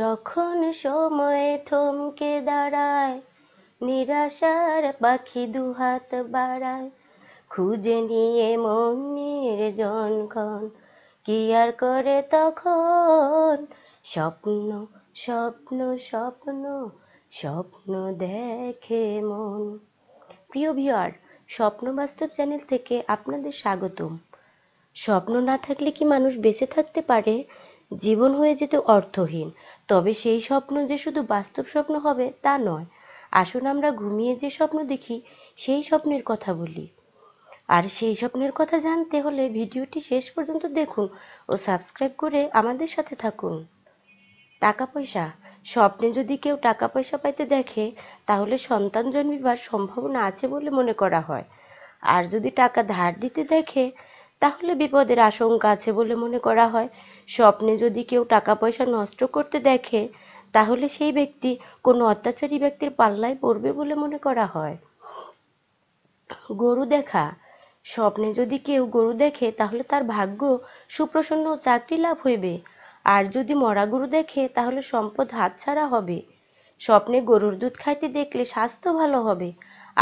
যখন সময় থমকে দাঁড়ায় নিরাশার পাখি দুহাত বাড়ায় খুঁজে নিয়ে মনের জনক্ষণ কি আর করে তখন স্বপ্ন স্বপ্ন স্বপ্ন স্বপ্ন দেখে মন প্রিয় ভিওয়ার স্বপ্ন বাস্তব চ্যানেল থেকে আপনাদের স্বাগতম স্বপ্ন না থাকলে কি মানুষ বেঁচে থাকতে পারে জীবন হয়ে যেত অর্থহীন তবে সেই স্বপ্ন যে শুধু বাস্তব স্বপ্ন হবে তা নয় আসুন আমরা ঘুমিয়ে যে স্বপ্ন দেখি সেই স্বপ্নের কথা বলি আর সেই স্বপ্নের কথা জানতে হলে ভিডিওটি শেষ পর্যন্ত দেখুন ও সাবস্ক্রাইব করে আমাদের সাথে থাকুন টাকা পয়সা স্বপ্নে যদি কেউ টাকা পয়সা পাইতে দেখে তাহলে সন্তান জন্মিবার সম্ভাবনা আছে বলে মনে করা হয় আর যদি টাকা ধার দিতে দেখে তাহলে বিপদের আশঙ্কা আছে বলে মনে করা হয় স্বপ্নে যদি কেউ টাকা পয়সা নষ্ট করতে দেখে তাহলে সেই ব্যক্তি কোনো অত্যাচারী ব্যক্তির পাল্লায় পড়বে বলে মনে করা হয় গরু দেখা স্বপ্নে যদি কেউ গরু দেখে তাহলে তার ভাগ্য সুপ্রসন্ন চাকরি লাভ হইবে আর যদি মরা গরু দেখে তাহলে সম্পদ হাতছাড়া হবে স্বপ্নে গরুর দুধ খাইতে দেখলে স্বাস্থ্য ভালো হবে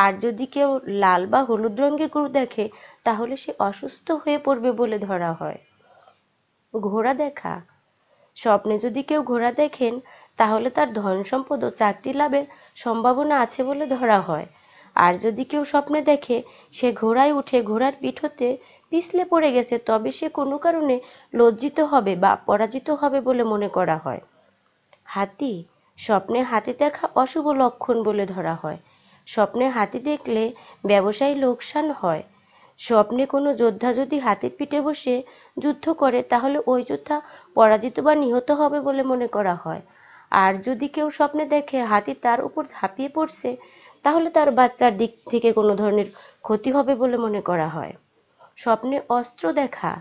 আর যদি কেউ লাল বা হলুদ রঙের গরু দেখে তাহলে সে অসুস্থ হয়ে পড়বে বলে ধরা হয় ঘোড়া দেখা স্বপ্নে যদি কেউ ঘোড়া দেখেন তাহলে তার ধন সম্পদ ও চাকরি লাভের সম্ভাবনা আছে বলে ধরা হয় আর যদি কেউ স্বপ্নে দেখে সে ঘোড়ায় উঠে ঘোড়ার পিঠ হতে পিছলে পড়ে গেছে তবে সে কোনো কারণে লজ্জিত হবে বা পরাজিত হবে বলে মনে করা হয় হাতি স্বপ্নে হাতি দেখা অশুভ লক্ষণ বলে ধরা হয় স্বপ্নে হাতি দেখলে ব্যবসায় লোকসান হয় স্বপ্নে কোনো যোদ্ধা যদি হাতির পিঠে বসে যুদ্ধ করে তাহলে ওই যোদ্ধা পরাজিত বা নিহত হবে বলে মনে করা হয় আর যদি কেউ স্বপ্নে দেখে হাতি তার উপর ঝাঁপিয়ে পড়ছে তাহলে তার বাচ্চার দিক থেকে কোনো ধরনের ক্ষতি হবে বলে মনে করা হয় স্বপ্নে অস্ত্র দেখা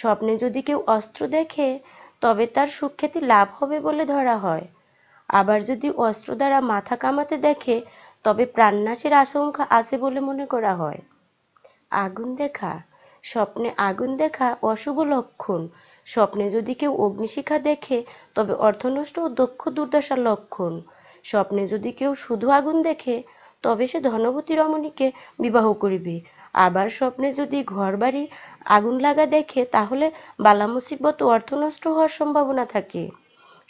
স্বপ্নে যদি কেউ অস্ত্র দেখে তবে তার সুখ্যাতি লাভ হবে বলে ধরা হয় আবার যদি অস্ত্র দ্বারা মাথা কামাতে দেখে তবে প্রাণনাশের আশঙ্কা আছে বলে মনে করা হয় আগুন দেখা স্বপ্নে আগুন দেখা অশুভ লক্ষণ স্বপ্নে যদি কেউ অগ্নিশিখা দেখে তবে অর্থনষ্ট ও দক্ষ দুর্দশার লক্ষণ স্বপ্নে যদি কেউ শুধু আগুন দেখে তবে সে ধনবতী রমণীকে বিবাহ করিবে আবার স্বপ্নে যদি ঘরবাড়ি আগুন লাগা দেখে তাহলে বালা মুসিবত ও অর্থনষ্ট হওয়ার সম্ভাবনা থাকে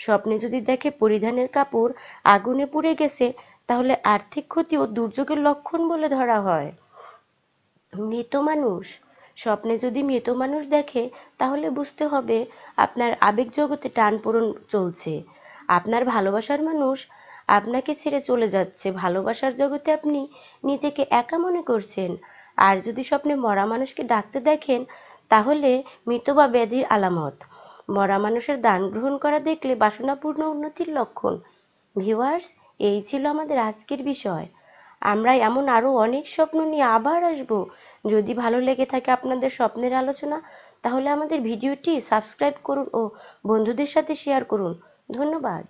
স্বপ্নে যদি দেখে পরিধানের কাপড় আগুনে পুড়ে গেছে তাহলে আর্থিক ক্ষতি ও দুর্যোগের লক্ষণ বলে ধরা হয় মৃত মানুষ স্বপ্নে যদি মৃত মানুষ দেখে তাহলে বুঝতে হবে আপনার আবেগ জগতে টান পূরণ চলছে আপনার ভালোবাসার মানুষ আপনাকে ছেড়ে চলে যাচ্ছে ভালোবাসার জগতে আপনি নিজেকে একা মনে করছেন আর যদি স্বপ্নে মরা মানুষকে ডাকতে দেখেন তাহলে মৃত বা ব্যাধির আলামত মরা মানুষের দান গ্রহণ করা দেখলে বাসনাপূর্ণ উন্নতির লক্ষণ ভিউয়ার্স এই ছিল আমাদের আজকের বিষয় আমরা এমন আরও অনেক স্বপ্ন নিয়ে আবার আসব যদি ভালো লেগে থাকে আপনাদের স্বপ্নের আলোচনা তাহলে আমাদের ভিডিওটি সাবস্ক্রাইব করুন ও বন্ধুদের সাথে শেয়ার করুন ধন্যবাদ